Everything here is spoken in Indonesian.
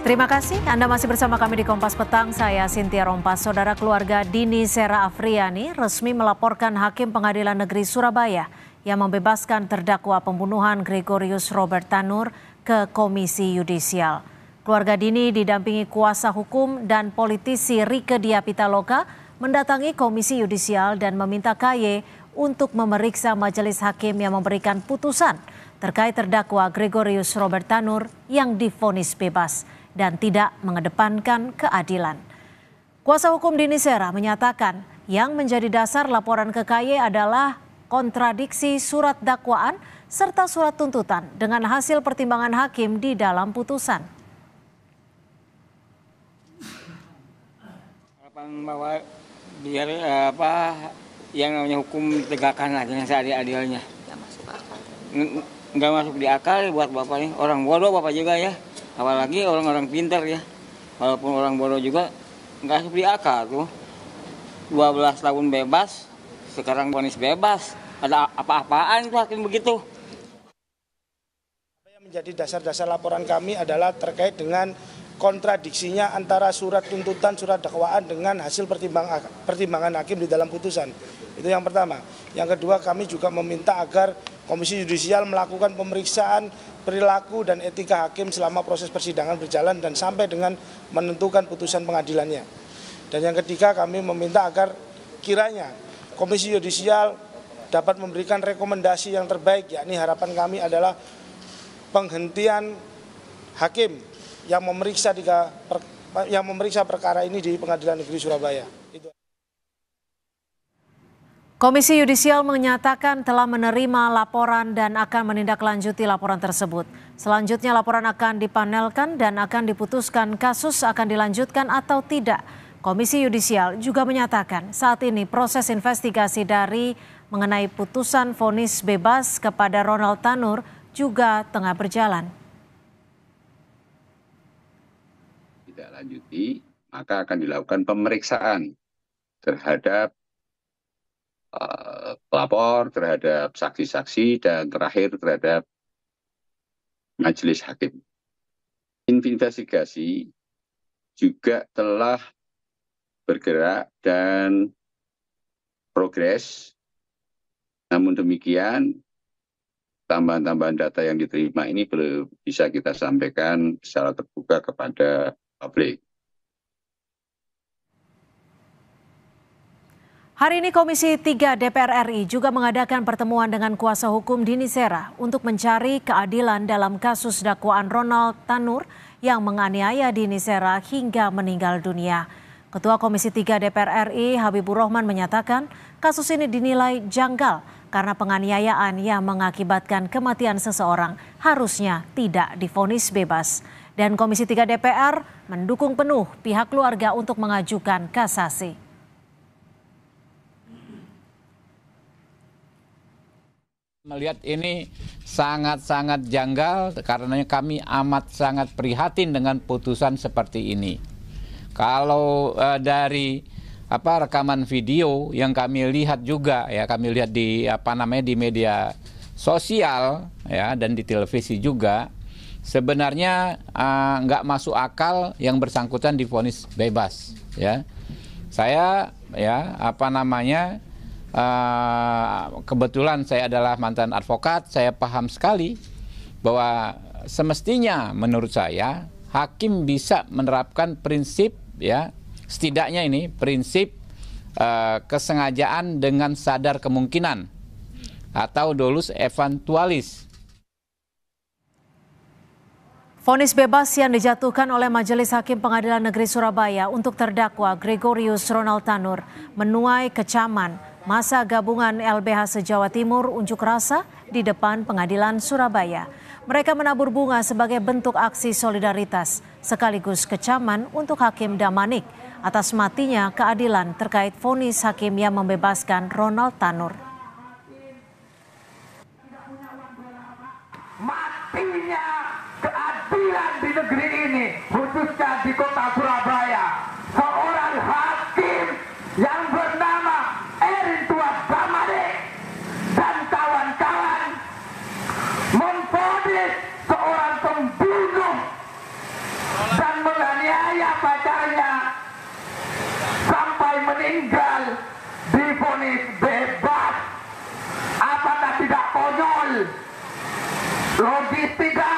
Terima kasih Anda masih bersama kami di Kompas Petang. Saya Sintia Rompas. Saudara keluarga Dini Sera Afriani resmi melaporkan Hakim Pengadilan Negeri Surabaya yang membebaskan terdakwa pembunuhan Gregorius Robert Tanur ke Komisi Yudisial. Keluarga Dini didampingi kuasa hukum dan politisi Rike Diapitaloka mendatangi Komisi Yudisial dan meminta KY untuk memeriksa majelis hakim yang memberikan putusan terkait terdakwa Gregorius Robert Tanur yang difonis bebas dan tidak mengedepankan keadilan. Kuasa hukum Dini Sera menyatakan yang menjadi dasar laporan ke KY adalah kontradiksi surat dakwaan serta surat tuntutan dengan hasil pertimbangan hakim di dalam putusan. Harapan bahwa biar eh, apa yang namanya hukum tegakkan lah dengan seadil-adilnya. masuk akal. Nggak masuk di akal buat bapak nih. Orang bodoh bapak juga ya apalagi orang-orang pintar ya walaupun orang bodoh juga nggak seperti akal tuh 12 tahun bebas sekarang ponis bebas ada apa-apaan tuh hakim begitu yang menjadi dasar-dasar laporan kami adalah terkait dengan kontradiksinya antara surat tuntutan, surat dakwaan dengan hasil pertimbang, pertimbangan hakim di dalam putusan. Itu yang pertama. Yang kedua kami juga meminta agar Komisi Yudisial melakukan pemeriksaan perilaku dan etika hakim selama proses persidangan berjalan dan sampai dengan menentukan putusan pengadilannya. Dan yang ketiga kami meminta agar kiranya Komisi Yudisial dapat memberikan rekomendasi yang terbaik, yakni harapan kami adalah penghentian hakim yang memeriksa tiga, yang memeriksa perkara ini di Pengadilan Negeri Surabaya. Komisi Yudisial menyatakan telah menerima laporan dan akan menindaklanjuti laporan tersebut. Selanjutnya laporan akan dipanelkan dan akan diputuskan kasus akan dilanjutkan atau tidak. Komisi Yudisial juga menyatakan saat ini proses investigasi dari mengenai putusan vonis bebas kepada Ronald Tanur juga tengah berjalan. Tidak lanjuti, maka akan dilakukan pemeriksaan terhadap Eh, pelapor, terhadap saksi-saksi, dan terakhir terhadap majelis hakim. Investigasi juga telah bergerak dan progres. Namun demikian, tambahan-tambahan data yang diterima ini belum bisa kita sampaikan secara terbuka kepada publik. Hari ini Komisi 3 DPR RI juga mengadakan pertemuan dengan kuasa hukum Dini Sera untuk mencari keadilan dalam kasus dakwaan Ronald Tanur yang menganiaya Dini Sera hingga meninggal dunia. Ketua Komisi 3 DPR RI Habibur Rahman menyatakan kasus ini dinilai janggal karena penganiayaan yang mengakibatkan kematian seseorang harusnya tidak difonis bebas. Dan Komisi 3 DPR mendukung penuh pihak keluarga untuk mengajukan kasasi. Melihat ini sangat-sangat janggal karenanya kami amat sangat prihatin dengan putusan seperti ini. Kalau uh, dari apa rekaman video yang kami lihat juga ya kami lihat di apa namanya di media sosial ya dan di televisi juga sebenarnya uh, nggak masuk akal yang bersangkutan difonis bebas ya. Saya ya apa namanya uh, kebetulan saya adalah mantan advokat, saya paham sekali bahwa semestinya menurut saya hakim bisa menerapkan prinsip ya setidaknya ini prinsip uh, kesengajaan dengan sadar kemungkinan atau dolus eventualis. Fonis bebas yang dijatuhkan oleh Majelis Hakim Pengadilan Negeri Surabaya untuk terdakwa Gregorius Ronald Tanur menuai kecaman Masa gabungan LBH sejawa Timur unjuk rasa di depan pengadilan Surabaya. Mereka menabur bunga sebagai bentuk aksi solidaritas sekaligus kecaman untuk Hakim Damanik atas matinya keadilan terkait vonis hakim yang membebaskan Ronald Tanur. Matinya keadilan di negeri ini khususnya di kota Surabaya tinggal difonis bebas apakah tidak konyol logistika